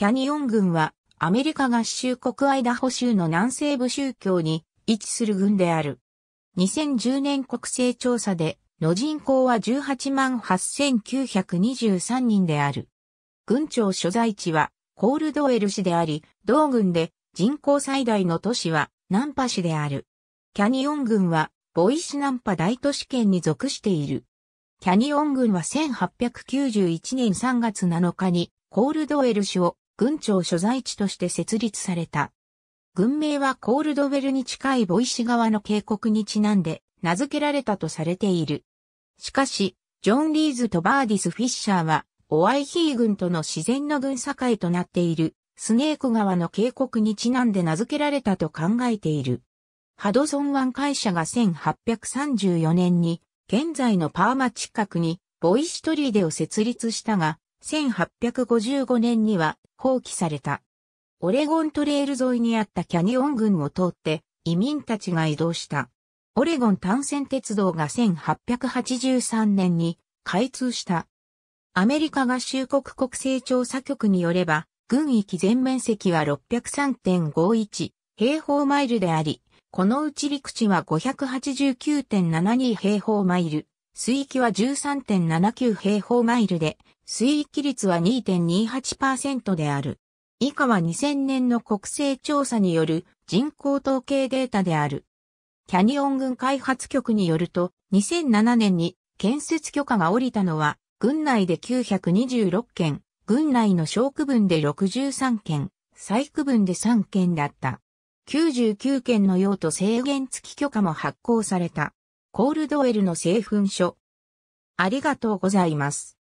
キャニオン軍は、アメリカ合衆国アイダホ州の南西部宗教に位置する軍である。2010年国勢調査で、の人口は18万8923人である。軍庁所在地は、コールドエル市であり、同軍で人口最大の都市は、ナンパ市である。キャニオン軍は、ボイシナンパ大都市圏に属している。キャニオン軍は1891年3月7日に、コールドエル市を軍庁所在地として設立された。軍名はコールドウェルに近いボイシ川の渓谷にちなんで名付けられたとされている。しかし、ジョン・リーズとバーディス・フィッシャーは、オワイヒー郡との自然の郡境となっている、スネーク川の渓谷にちなんで名付けられたと考えている。ハドソン湾会社が1834年に、現在のパーマ近くに、ボイシトリーデを設立したが、1855年には放棄された。オレゴントレール沿いにあったキャニオン群を通って移民たちが移動した。オレゴン単線鉄道が1883年に開通した。アメリカ合衆国国勢調査局によれば、軍域全面積は603.51平方マイルであり、このうち陸地は589.72平方マイル、水域は13.79平方マイルで、水域率は2.28%である。以下は2000年の国勢調査による人口統計データである。キャニオン軍開発局によると、2007年に建設許可が下りたのは、軍内で926件、軍内の小区分で63件、細区分で3件だった。99件の用途制限付き許可も発行された。コールドウェルの製粉所。ありがとうございます。